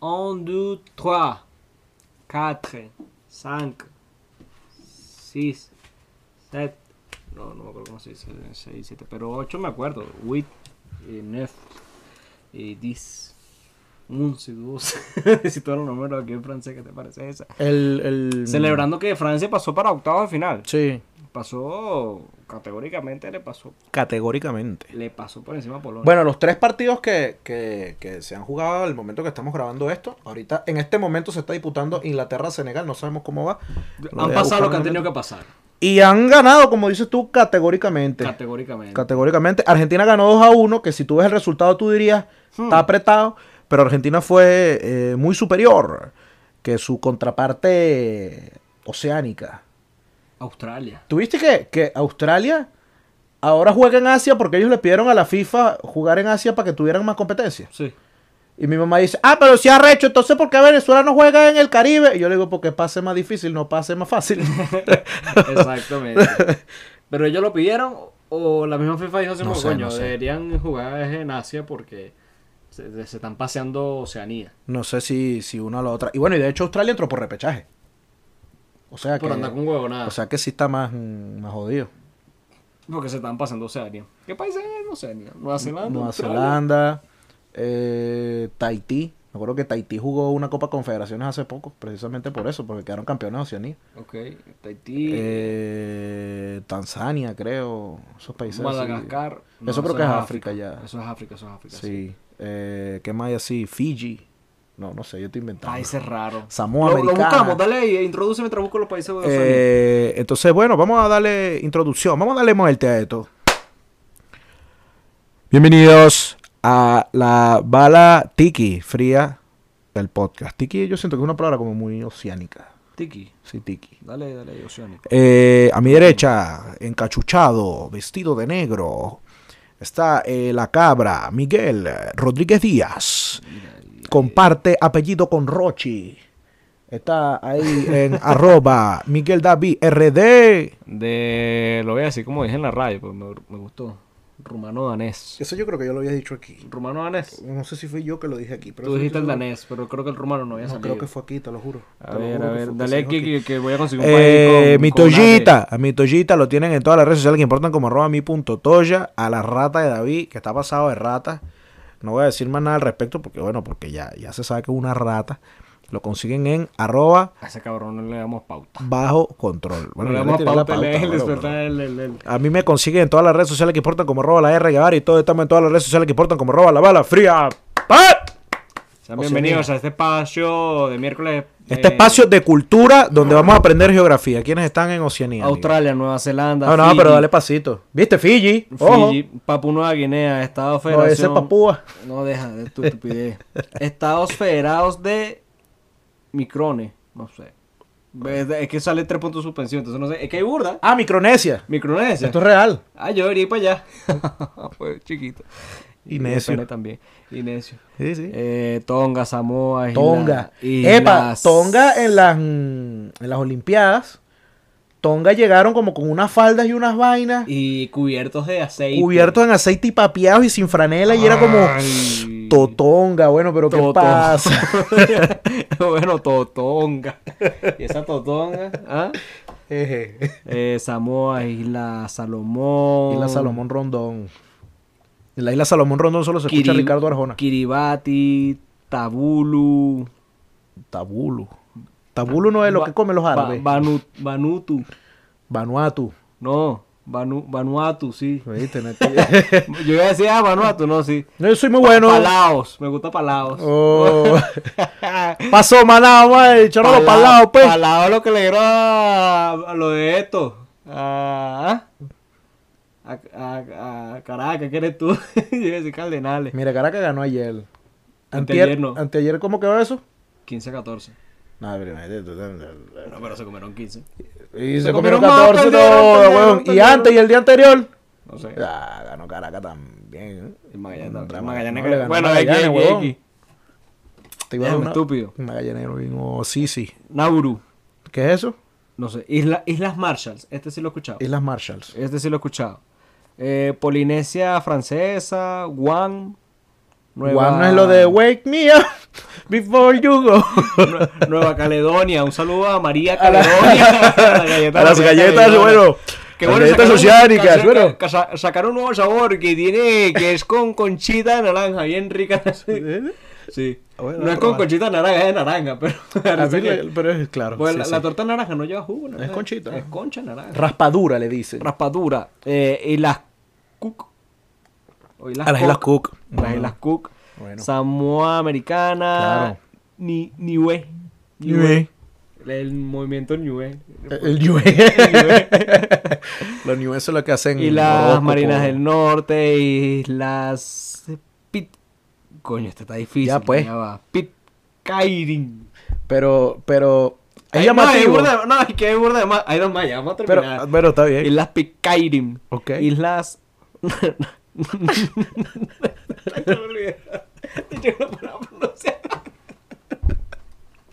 1, 2, 3, 4, 5, 6, 7, no, no me acuerdo cómo se dice, 6, 7, pero 8 me acuerdo, 8, 9 y 10. 11, 12. si eres un número aquí en francés, ¿qué te parece esa? El, Celebrando que Francia pasó para octavos de final. Sí. Pasó, categóricamente le pasó. Categóricamente. Le pasó por encima a Polonia. Bueno, los tres partidos que, que, se han jugado al momento que estamos grabando esto, ahorita, en este momento se está disputando Inglaterra-Senegal, no sabemos cómo va. han pasado lo que han tenido que pasar. Y han ganado, como dices tú, categóricamente. Categóricamente. Categóricamente. Argentina ganó 2 a 1, que si tú ves el resultado tú dirías, hmm. está apretado pero Argentina fue eh, muy superior que su contraparte oceánica. Australia. ¿Tuviste que, que Australia ahora juega en Asia porque ellos le pidieron a la FIFA jugar en Asia para que tuvieran más competencia? Sí. Y mi mamá dice, ah, pero si ha recho, entonces ¿por qué Venezuela no juega en el Caribe? Y yo le digo, porque pase más difícil, no pase más fácil. Exactamente. pero ellos lo pidieron o la misma FIFA dijo, no deberían jugar en Asia porque se, están paseando Oceanía. No sé si, si una o la otra. Y bueno, y de hecho Australia entró por repechaje. O sea por andar con huevo, nada. O sea que sí está más, más jodido. Porque se están paseando Oceanía. ¿Qué países es Oceanía? Nueva Zelanda. Nueva Zelanda. Eh, Tahití. Me acuerdo que Tahití jugó una Copa Confederaciones hace poco, precisamente por eso, porque quedaron campeones de Oceanía. Ok, Tahití. Eh, Tanzania, creo. Esos países. Madagascar. eso creo que es África, ya. Eso es África, eso es África. sí. Eh, ¿Qué más hay así? Fiji. No, no sé, yo te inventando. Países raro Samoa lo, lo, buscamos, dale ahí, eh, introduce mientras los países de eh, Entonces, bueno, vamos a darle introducción, vamos a darle muerte a esto. Bienvenidos a la bala tiki fría del podcast. Tiki, yo siento que es una palabra como muy oceánica. Tiki. Sí, Tiki. Dale, dale, oceánica. Eh, a mi derecha, encachuchado, vestido de negro, Está eh, la cabra, Miguel Rodríguez Díaz. Comparte apellido con Rochi. Está ahí en arroba Miguel David RD. De, lo voy a decir como dije en la radio, pues me gustó rumano-danés. Eso yo creo que yo lo había dicho aquí. ¿Rumano-danés? No sé si fui yo que lo dije aquí. Pero Tú dijiste el danés, pero creo que el rumano no había no, creo que fue aquí, te lo juro. A ver, a ver, dale aquí, que voy a conseguir un eh, Mi toyita... a mi toyita lo tienen en todas las redes sociales que importan como arroba mi punto toya, a la rata de David, que está pasado de rata. No voy a decir más nada al respecto porque, bueno, porque ya, ya se sabe que es una rata. Lo consiguen en arroba. ese cabrón no le damos pauta. Bajo control. Bueno, le damos pauta, A mí me consiguen en todas las redes sociales que importan como arroba la R y todo estamos en todas las redes sociales que importan como arroba la bala fría. ¡Pat! bienvenidos a este espacio de miércoles. este espacio de cultura donde vamos a aprender geografía. ¿Quiénes están en Oceanía? Australia, Nueva Zelanda. No, ah, no, pero dale pasito. ¿Viste? Fiji. Fiji, Papua Nueva Guinea, Estados Federados. No, Papúa. No, deja de tu estupidez. Estados Federados de Microne, no sé. Es que sale tres puntos de suspensión, entonces no sé. Es que hay burda. Ah, Micronesia. Micronesia. Esto es real. Ah, yo iría para allá. pues chiquito. Inesio. también. Inesio. Sí, sí. Eh, Tonga, Samoa. Tonga. Epa, Tonga en las, en las Olimpiadas Tonga llegaron como con unas faldas y unas vainas. Y cubiertos de aceite. Cubiertos en aceite y papeados y sin franela. Y era como. Totonga, bueno, pero ¿qué pasa? bueno, Totonga. ¿Y esa Totonga? ¿Ah? eh, Samoa, Isla Salomón. Isla Salomón Rondón. En la Isla Salomón Rondón solo se escucha Ricardo Arjona. Kiribati, Tabulu. Tabulu. Tabulo no es lo que comen los árabes. banutu. Vanuatu. No, Banuatu, Vanuatu, sí. yo iba a decir, ah, Vanuatu, no, sí. No, yo soy muy bueno. Palaos, me gusta Palaos. Oh. Pasó Manao, güey, chorro Palaos, pues. es lo que le dieron a, lo de esto. A, ¿ah? a, a, Caracas, ¿qué eres tú? yo iba a decir Cardenales. Mira, Caracas ganó ayer. anteayer, no. ¿Anteayer cómo quedó eso? 15 a 14. No, pero se comieron 15. Y se, comieron, 14, weón. Y antes, y el día anterior. No sé. Ah, ganó Caracas también. ¿eh? Magallanes. Bueno, Magallanes, Te iba a estúpido. Magallanes vino Sisi. Nauru. ¿Qué es eso? No sé. Islas Marshalls. Este sí lo he escuchado. Islas Marshalls. Este sí lo he escuchado. Eh, Polinesia francesa, Guam. Nueva... no es lo de Wake Me Up Before You Go. Nueva Caledonia. Un saludo a María Caledonia. a, las galletas, bueno. Que bueno, galletas oceánicas, bueno. Sacar un nuevo sabor que tiene, que es con conchita naranja, bien rica. Sí. Ah, no es con conchita naranja, es naranja, ah, pero. pero es claro. Pues la, torta naranja no lleva jugo, Es conchita. Es concha naranja. Raspadura le dicen. Raspadura. Eh, y las cook. las a ah, las Cook las Islas Cook, Samoa Americana, ni Niue. Niue. El movimiento Niue. El Niue. Los Niue son lo que hacen. Y las Marinas del Norte, Islas Pit. Coño, este está difícil. Ya pues. Pitcairn. Pero, pero. hay, llamativo. No, hay no, que hay burda de más. Hay dos más, ya vamos a terminar. Pero, está bien. Islas Pitcairn. Ok. Islas. Yo no puedo pronunciar.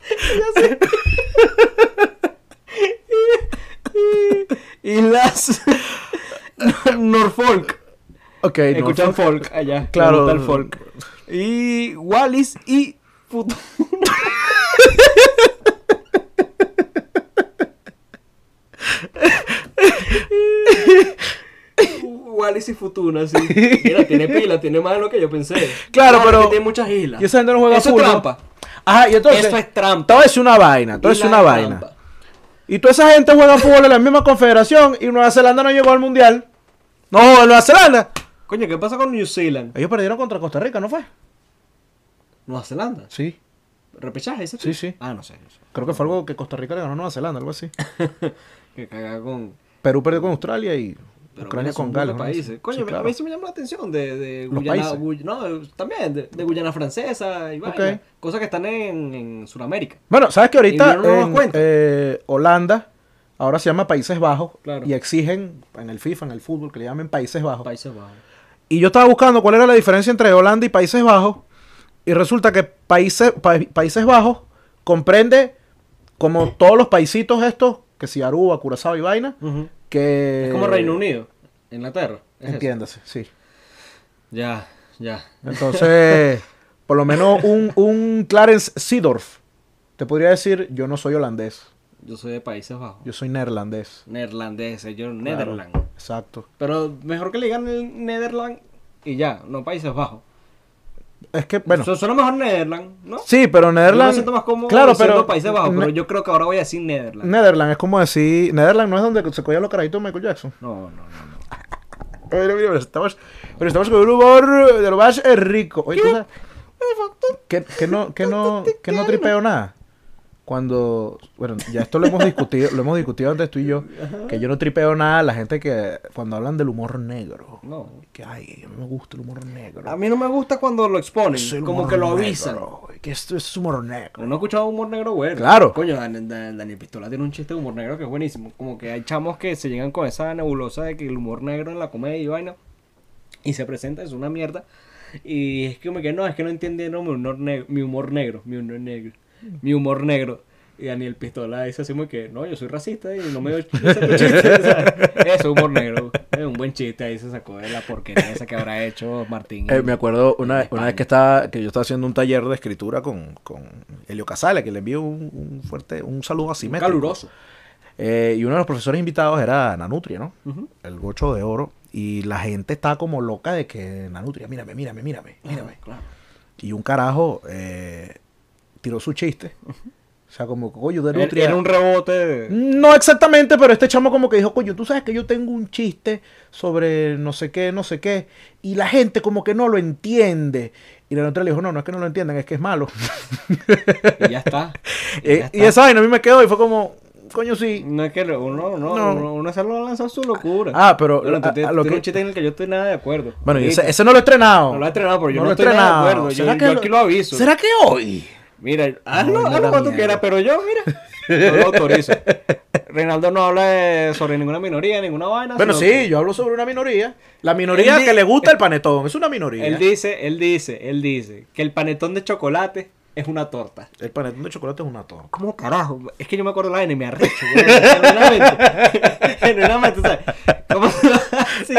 Ya sé. y, las Norfolk. Ok, Escuchan folk allá. Claro. El folk. Y Wallis y Futuro. Wallis y Futuna sí. Mira, tiene pila, tiene más de lo que yo pensé. Claro, pero. tiene muchas islas. Y esa gente no juega Eso es trampa. Ajá, y entonces. Eso es trampa. Todo es una vaina, todo es una vaina. Y toda esa gente juega fútbol en la misma confederación y Nueva Zelanda no llegó al mundial. No, Nueva Zelanda. Coño, ¿qué pasa con New Zealand? Ellos perdieron contra Costa Rica, ¿no fue? ¿Nueva Zelanda? Sí. ¿Repechaje ese? Sí, sí. Ah, no sé, Creo que fue algo que Costa Rica le ganó a Nueva Zelanda, algo así. que caga con. Perú perdió con Australia y Ucrania con Gales. Coño, a mí sí me llamó la atención de, de Guyana, también de, Guyana francesa y cosas que están en, Sudamérica. Bueno, sabes que ahorita en, eh, Holanda ahora se llama Países Bajos y exigen en el FIFA, en el fútbol, que le llamen Países Bajos. Países Bajos. Y yo estaba buscando cuál era la diferencia entre Holanda y Países Bajos y resulta que Países, países Bajos comprende como todos los paisitos estos, que si Aruba, Curazao y vaina, es como Reino Unido, Inglaterra. Entiéndase, sí. Ya, ya. Entonces, por lo menos un, un Clarence Seedorf te podría decir, yo no soy holandés. Yo soy de Países Bajos. Yo soy neerlandés. Neerlandés, eh, yo Netherland. exacto. Pero mejor que le digan el y ya, no Países Bajos. Es que, bueno. Son, mejor Netherlands, ¿no? Sí, pero Netherlands. Yo me siento más cómodo claro, pero, Países Bajos, pero yo creo que ahora voy a decir Netherlands. Netherlands es como decir. Netherlands no es donde se cogían los carajitos Michael Jackson. No, no, no. no. pero, estamos, pero estamos con un humor de lo más rico. Oye, ¿tú ¿Qué, que no, que no, que no tripeo nada? cuando, bueno, ya esto lo hemos discutido, lo hemos discutido antes tú y yo, que yo no tripeo nada la gente que cuando hablan del humor negro. No. Que ay, no me gusta el humor negro. A mí no me gusta cuando lo exponen, como que lo avisan. que esto es humor negro. no he escuchado humor negro bueno. Claro. Coño, Daniel, Pistola tiene un chiste de humor negro que es buenísimo. Como que hay chamos que se llegan con esa nebulosa de que el humor negro en la comedia y vaina y se presenta, es una mierda. Y es que me que no, es que no entendieron mi humor negro, mi humor negro, mi humor negro mi humor negro. Y Daniel Pistola dice así muy que, no, yo soy racista y no me doy chiste. Eso, humor negro. Es un buen chiste. Ahí se sacó de la porquería esa que habrá hecho Martín. Eh, me acuerdo una, vez que estaba, que yo estaba haciendo un taller de escritura con, con Helio Casale, que le envió un, fuerte, un saludo así caluroso. Eh, y uno de los profesores invitados era Nanutria, ¿no? El gocho de oro. Y la gente estaba como loca de que Nanutria, mírame, mírame, mírame, mírame. Y un carajo, eh, tiró su chiste. O sea, como, coño, de nutria. Tiene un rebote. No exactamente, pero este chamo como que dijo, coño, tú sabes que yo tengo un chiste sobre no sé qué, no sé qué. Y la gente como que no lo entiende. Y la otra le dijo, no, no es que no lo entiendan, es que es malo. Y ya está. Eh, y, esa y esa a mí me quedó y fue como, coño sí. No es que uno, no, uno, se lo ha lanzado su locura. Ah, pero, lo que... un chiste en el que yo estoy nada de acuerdo. Bueno, ese, no lo he estrenado. No lo he estrenado, pero yo no, estoy nada de acuerdo. Yo, aquí lo aviso. ¿Será que hoy? Mira, hazlo, ah, no, hazlo ah, como tú quieras, pero yo, mira, no lo autorizo. Reinaldo no habla sobre ninguna minoría, ninguna vaina. Bueno, sí, yo hablo sobre una minoría. La minoría que le gusta el panetón, es una minoría. Él dice, él dice, él dice que el panetón de chocolate es una torta. El panetón de chocolate es una torta. ¿Cómo carajo? Es que yo me acuerdo la N y me arrecho, Generalmente Generalmente, Genuinamente, ¿sabes? ¿Cómo? sí.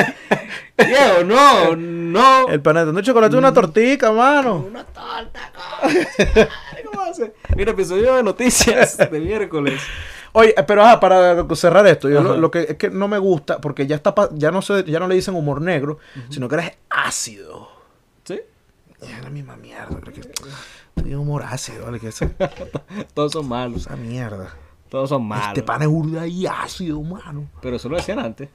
no, no. El pan de chocolate es una mm. tortica, mano. Una torta, Mira, episodio de noticias de miércoles. Oye, pero para cerrar esto, lo, que es que no me gusta, porque ya está ya no se, ya no le dicen humor negro, sino que eres ácido. ¿Sí? Es la misma mierda, creo humor ácido, ¿vale? Que Todos son malos. Esa mierda. Todos son este malos. Este pan es burda y ácido, mano Pero eso lo decían antes.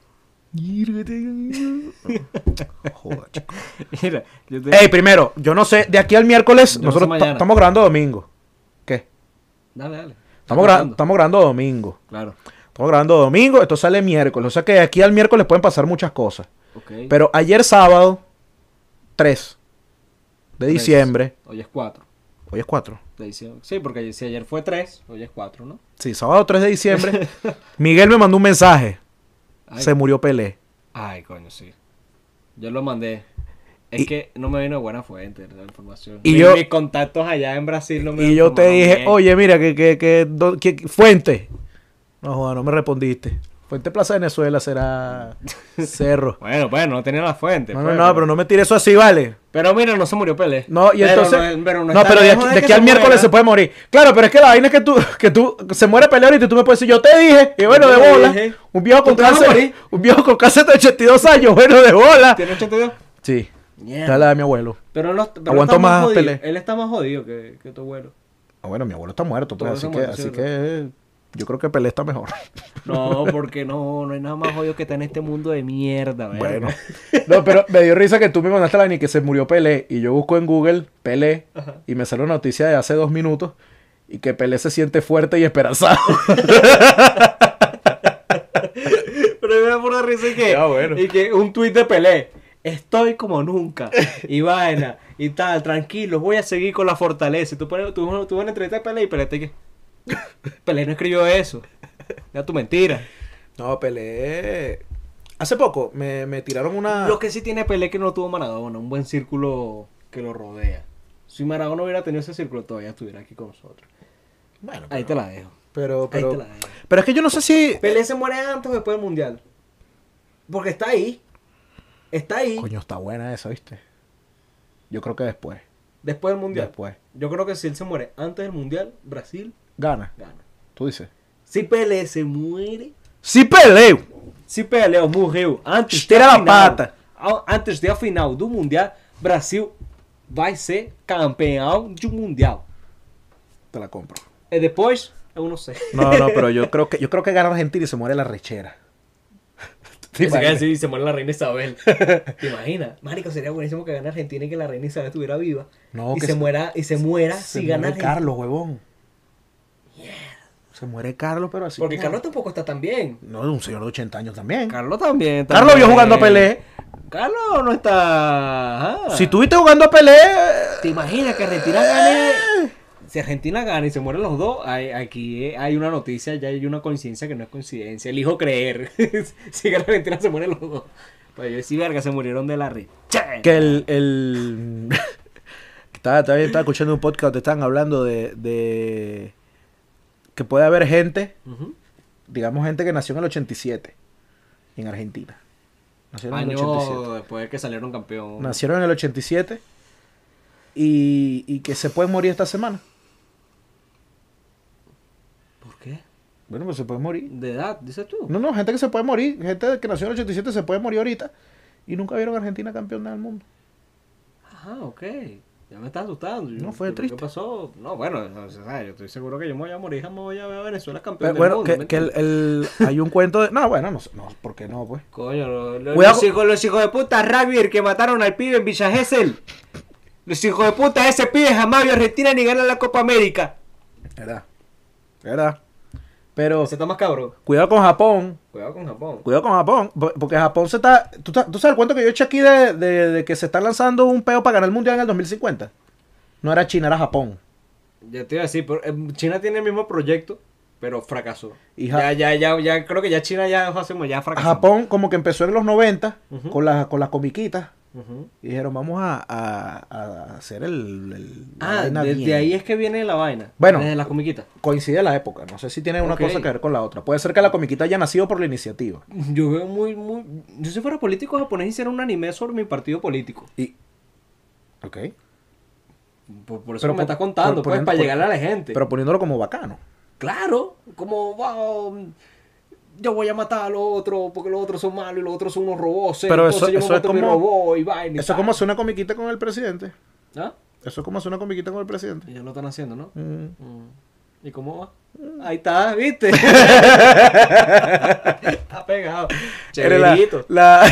primero, yo no sé, de aquí al miércoles, nosotros estamos grabando domingo. ¿Qué? Dale, dale. Estamos, grabando domingo. Claro. Estamos grabando domingo, esto sale miércoles. O sea que aquí al miércoles pueden pasar muchas cosas. Pero ayer sábado, 3 de diciembre. Hoy es 4. Hoy es 4. Sí, porque si ayer fue 3, hoy es 4, ¿no? Sí, sábado 3 de diciembre. Miguel me mandó un mensaje. Se murió Pelé. Ay, coño, sí. Yo lo mandé. Es que no me vino de buena fuente la información. Y mis, yo, contactos allá en Brasil no me Y yo te dije, oye, mira, que, que, fuente. No, Juan, no me respondiste. Fuente Plaza de Venezuela será cerro. bueno, bueno, pues, no tenía la fuente. No, no, pues, no, pero no me tire eso así, vale. Pero mira, no se murió Pele. No, y pero entonces. No, pero, de aquí, al miércoles se puede morir. Claro, pero es que la vaina es que tú, que tú se muere Pele ahorita y tú me puedes decir, yo te dije, y bueno, de bola. Un viejo con cáncer. Un viejo con de 82 años, bueno, de bola. ¿Tiene 82? Sí. Está la de mi abuelo. Pero, no, aguanto más, pele Él está más jodido que, que tu abuelo. Ah, bueno, mi abuelo está muerto, pues, así, que, así que yo creo que Pelé está mejor. No, porque no, no hay nada más hoyo que está en este mundo de mierda, ¿verdad? Bueno. No, pero me dio risa que tú me mandaste la ni que se murió Pelé. Y yo busco en Google Pelé y me salió una noticia de hace dos minutos y que Pelé se siente fuerte y esperanzado. pero me da por la risa y que, ah, y que un tuit de Pelé. Estoy como nunca. Y vaina. Y tal, tranquilo, voy a seguir con la fortaleza. tú pones, tú, tú, tú entrevista de Pelé y Pelé te que. Pelé no escribió eso. Ya tu mentira. No, Pelé. Hace poco me, tiraron una. Lo que sí tiene Pelé que no tuvo Maradona, un buen círculo que lo rodea. Si Maradona hubiera tenido ese círculo, todavía estuviera aquí con nosotros. Bueno, ahí te la dejo. Pero, pero, pero es que yo no sé si. Pelé se muere antes o después del mundial. Porque está ahí. Está ahí. Coño, está buena esa, ¿viste? Yo creo que después. Después del mundial. Después. Yo creo que si él se muere antes del mundial, Brasil Gana. Gana. Tú dices. Si Pelé se muere. Si Pelé! Si Pelé murió antes de la pata. Antes de la final un Mundial, Brasil Va a ser De un um Mundial. Te la compro. Y e después, Yo no sé. No, no, pero yo creo que, yo creo que gana Argentina y se muere la rechera. Sí, se, muere la reina Isabel. ¿Te imaginas? Marico, sería buenísimo que gane Argentina y que la reina Isabel estuviera viva. y se, muera, y se muera si gana Carlos, huevón. Se muere Carlos, pero así. Porque Carlos tampoco está tan bien. No, un señor de 80 años también. Carlos también. Carlos vio jugando a Pelé. Carlos no está. Si estuviste jugando a Pelé. ¿Te imaginas que Argentina eh. gane? Si Argentina gana y se mueren los dos, aquí eh, hay una noticia, ya hay una coincidencia que no es coincidencia. Elijo creer. si gana Argentina, se mueren los dos. Pues yo sí, verga, se murieron de la risa. Que el. estaba, escuchando un podcast, te estaban hablando de que puede haber gente, digamos gente que nació en el 87, en Argentina. Nacieron en el 87. después que salieron campeón. Nacieron en el 87 y, que se pueden morir esta semana. ¿Por qué? Bueno, pues se puede morir. ¿De edad, dices tú? No, no, gente que se puede morir. Gente que nació en el 87 se puede morir ahorita. Y nunca vieron a Argentina campeona del mundo. Ajá, ah, ok. Ya me estás asustando. no, fue triste. ¿Qué pasó? No, bueno, yo estoy seguro que yo me voy a morir, me voy a ver a Venezuela campeón bueno, del mundo. que, el, hay un cuento de... No, bueno, no, no ¿por qué no, pues? Coño, los, hijos, de puta Rabier que mataron al pibe en Villa Gesell. Los hijos de puta, ese pibe jamás vio Argentina ni gana la Copa América. Era. Era. Pero. Se está más cabrón. Cuidado con Japón. Cuidado con Japón. Cuidado con Japón. Porque Japón se está. ¿Tú, sabes el cuento que yo he hecho aquí de, que se está lanzando un peo para ganar el mundial en el 2050? No era China, era Japón. Ya te iba a decir, pero eh, China tiene el mismo proyecto, pero fracasó. ya, ya, ya, ya, creo que ya China ya, ya fracasó. Japón, como que empezó en los 90 con, con las comiquitas y dijeron, vamos a, hacer el. ah, ahí es que viene la vaina. Bueno, desde la comiquita. Coincide la época. No sé si tiene una cosa que ver con la otra. Puede ser que la comiquita haya nacido por la iniciativa. Yo veo muy, muy. Yo si fuera político japonés hiciera un anime sobre mi partido político. Y. Ok. Por, eso pero me está contando, pues, para llegarle a la gente. Pero poniéndolo como bacano. Claro, como wow, yo voy a matar a los otros porque los otros son malos y los otros son unos robots. Eh, Pero eso, es como, eso es como una comiquita con el presidente. ¿Ah? Eso es como hacer una comiquita con el presidente. ellos ya lo están haciendo, ¿no? Mm. Mm. ¿Y cómo va? Mm. Ahí está, ¿viste? está pegado. La,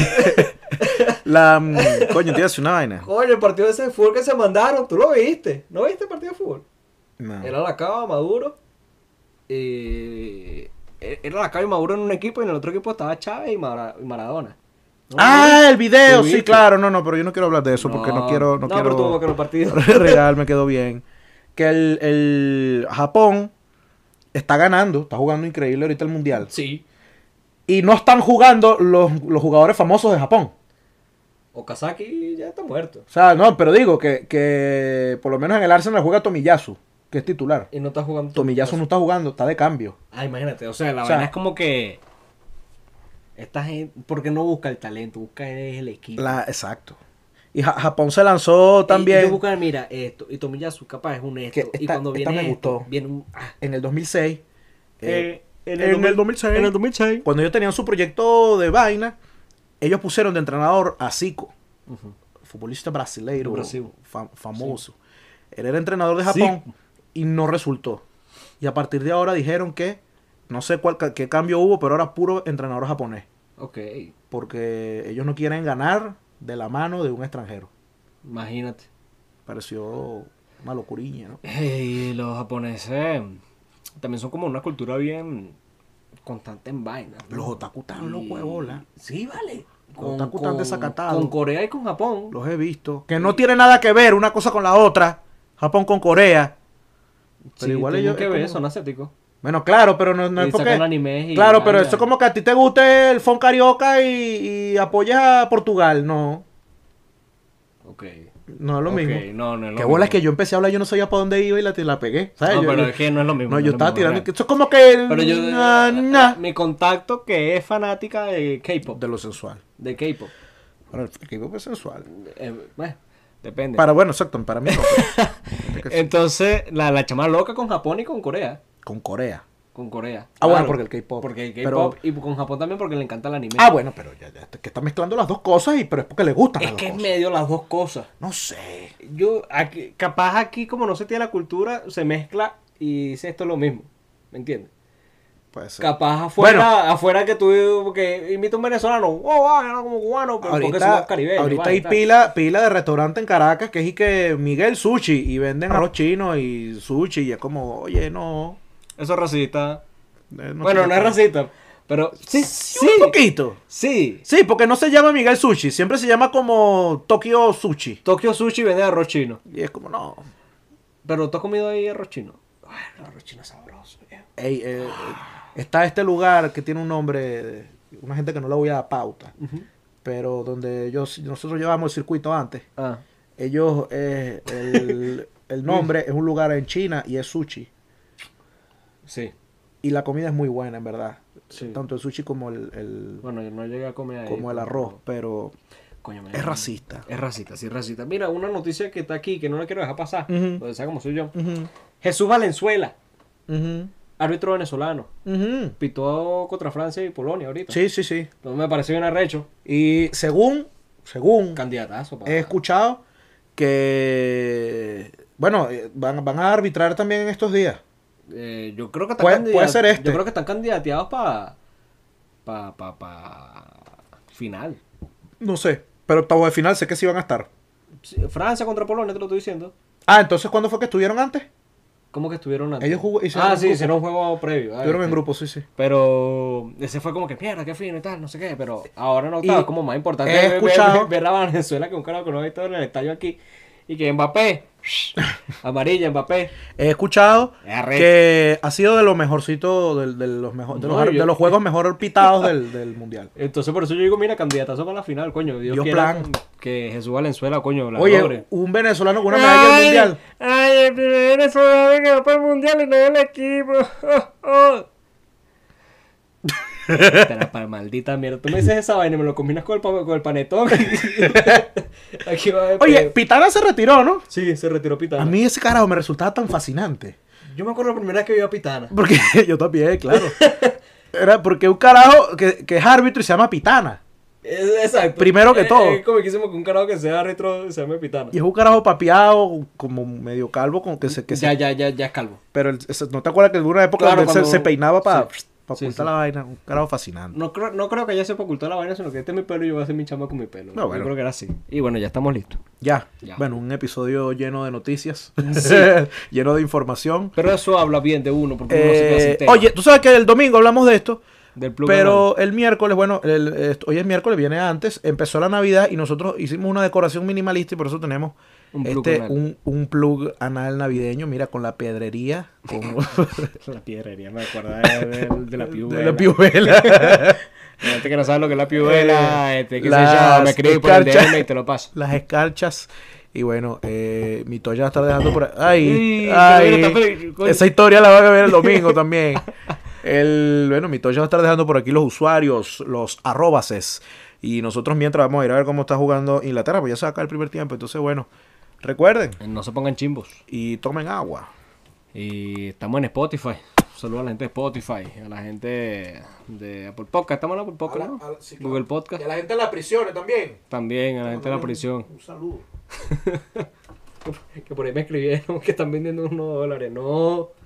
la, coño, tío, una vaina. Coño, el partido de ese fútbol que se mandaron, tú lo viste. ¿No viste el partido de fútbol? No. Era la cava Maduro. Eh eh, era la cara Maduro en un equipo y en el otro equipo estaba Chávez y, Maradona. ah, el video, sí, claro, no, no, pero yo no quiero hablar de eso porque no quiero, no, quiero. Pero que los partidos. Real, me quedó bien. Que el, el Japón está ganando, está jugando increíble ahorita el mundial. Sí. Y no están jugando los, los jugadores famosos de Japón. Okazaki ya está muerto. O sea, no, pero digo que, que por lo menos en el Arsenal juega Tomiyasu que es titular. Y no está jugando. Tomiyasu no está jugando, está de cambio. Ah, imagínate. O sea, la verdad es como que. Esta gente. Porque no busca el talento, busca el equipo. exacto. Y Japón se lanzó también. Y, mira, esto. Y Tomiyasu, capaz es un esto. y cuando viene. me gustó. Ah. En el 2006. Eh, eh, en, el, 2006, en el 2006. Cuando ellos tenían su proyecto de vaina, ellos pusieron de entrenador a Zico, futbolista brasileiro, famoso. Él era entrenador de Japón y no resultó. Y a partir de ahora dijeron que, no sé cuál, qué cambio hubo, pero ahora puro entrenador japonés. Ok. Porque ellos no quieren ganar de la mano de un extranjero. Imagínate. Pareció una locuriña, ¿no? los japoneses también son como una cultura bien constante en vaina. Los otaku están locos de Sí, vale. Con, otaku desacatados. Con Corea y con Japón. Los he visto. Que no tiene nada que ver una cosa con la otra. Japón con Corea. Pero igual ellos. que ver, son asiáticos. Bueno, claro, pero no, no es porque. Y claro, pero eso es como que a ti te guste el fon carioca y, apoyas a Portugal, no. Ok. No es lo mismo. No, no es lo Qué bola es que yo empecé a hablar, yo no sabía para dónde iba y la, la pegué. ¿sabes? No, pero es que no es lo mismo. No, yo estaba tirando. Eso es como que. Pero Mi contacto que es fanática de K-pop. De lo sensual. De K-pop. Bueno, el K-pop es sensual. Eh, bueno. Depende. Para bueno, exacto, para mí este Entonces, la, la chama loca con Japón y con Corea. Con Corea. Con Corea. Ah, bueno, porque el K-pop. Porque el K-pop y con Japón también porque le encanta el anime. Ah, bueno, pero ya, ya que está mezclando las dos cosas y pero es porque le gusta. es que es medio las dos cosas. No sé. Yo aquí, capaz aquí como no se tiene la cultura, se mezcla y dice esto es lo mismo. ¿Me entiendes? Puede Capaz afuera, afuera que tú que invita un venezolano, oh, como cubano, pero ahorita, porque es caribeño. Ahorita hay pila, pila de restaurante en Caracas que es que Miguel Sushi y venden arroz chino y sushi y es como, oye, no. Eso es racista. Eh, bueno, no es racista. Pero sí, sí, un poquito. Sí. Sí, porque no se llama Miguel Sushi, siempre se llama como Tokio Sushi. Tokio Sushi vende arroz chino. Y es como, no. Pero tú has comido ahí arroz chino. arroz chino es sabroso. Ey, eh, eh Está este lugar que tiene un nombre, una gente que no le voy a dar pauta, pero donde yo, nosotros llevamos el circuito antes. Ah. Ellos, eh, el, nombre es un lugar en China y es sushi. Sí. Y la comida es muy buena, en verdad. Tanto el sushi como el, bueno, yo no llegué a comer Como el arroz, pero. Coño, es racista. Es racista, sí, racista. Mira, una noticia que está aquí, que no la quiero dejar pasar, uh -huh. como soy yo? Jesús Valenzuela árbitro venezolano. Pitó contra Francia y Polonia ahorita. Sí, sí, sí. me pareció bien arrecho. Y según, según. Candidatazo. He escuchado que. Bueno, eh, van, a arbitrar también en estos días. Eh, yo creo que están puede, ser este. Yo creo que están candidateados para. para. final. No sé. Pero para de final sé que sí van a estar. Francia contra Polonia, te lo estoy diciendo. Ah, entonces, ¿cuándo fue que estuvieron antes? ¿Cómo que estuvieron antes? Ellos jugó, Ah, sí, hicieron un juego previo. Ah, estuvieron en grupo, sí, sí. Pero ese fue como que, mierda, qué fino y tal, no sé qué. Pero ahora no está, como más importante ver, escuchado... ver, a Venezuela que un carajo que no ha en el estadio aquí. Y que Mbappé Amarilla, Mbappé. He escuchado que ha sido de, los mejorcitos, de, los, juegos mejor pitados del, mundial. Entonces, por eso yo digo, mira, candidatazo para la final, coño. Dios, plan. Que Jesús Valenzuela, coño, la Oye, un venezolano con una medalla del mundial. Ay, el venezolano que va para el mundial y no el equipo. Oh, oh para maldita mierda. Tú me dices esa vaina y me lo combinas con el, panetón. Aquí va a Oye, Pitana se retiró, ¿no? Sí, se retiró Pitana. A mí ese carajo me resultaba tan fascinante. Yo me acuerdo la primera vez que vi a Pitana. Porque yo también, claro. Era porque un carajo que, que es árbitro y se llama Pitana. Exacto. Primero que todo. Es comiquísimo que un carajo que sea retro se llame Pitana. Y es un carajo papeado, como medio calvo, como que se... Que ya, ya, ya, ya es calvo. Pero no te acuerdas que en alguna época donde él se, peinaba para la vaina, un carajo fascinante. No creo, no creo que ya se ocultar la vaina, sino que este es mi pelo y yo voy a hacer mi chamba con mi pelo. No, Yo creo que era así. Y bueno, ya estamos listos. Ya. ya. Bueno, un episodio lleno de noticias, lleno de información. Pero eso habla bien de uno, porque uno se eh, Oye, tú sabes que el domingo hablamos de esto. Del pero el miércoles, bueno, el, hoy es miércoles, viene antes, empezó la Navidad y nosotros hicimos una decoración minimalista y por eso tenemos un plug, este, Un, un, plug anal navideño, mira, con la piedrería Con... la piedrería, me acuerdo de, la piubela De la Gente que no sabe lo que es la piubela eh, este, me escribe por el DM y te lo paso. Las escarchas. Y bueno, eh, mi toya a estar dejando por ahí. Ay, esa historia la va a ver el domingo también. El, bueno, mi toya va a estar dejando por aquí los usuarios, los arrobases. Y nosotros mientras vamos a ir a ver cómo está jugando Inglaterra, pues ya se va acá el primer tiempo. Entonces, bueno, Recuerden. Eh, no se pongan chimbos. Y tomen agua. Y estamos en Spotify. Saludos a la gente de Spotify, a la gente de Apple Podcast. Estamos en Apple Podcast, Google Podcast. Y a la gente de las prisiones también. También, a la gente de la prisión. Un saludo. que por ahí me escribieron que están vendiendo unos dólares. No.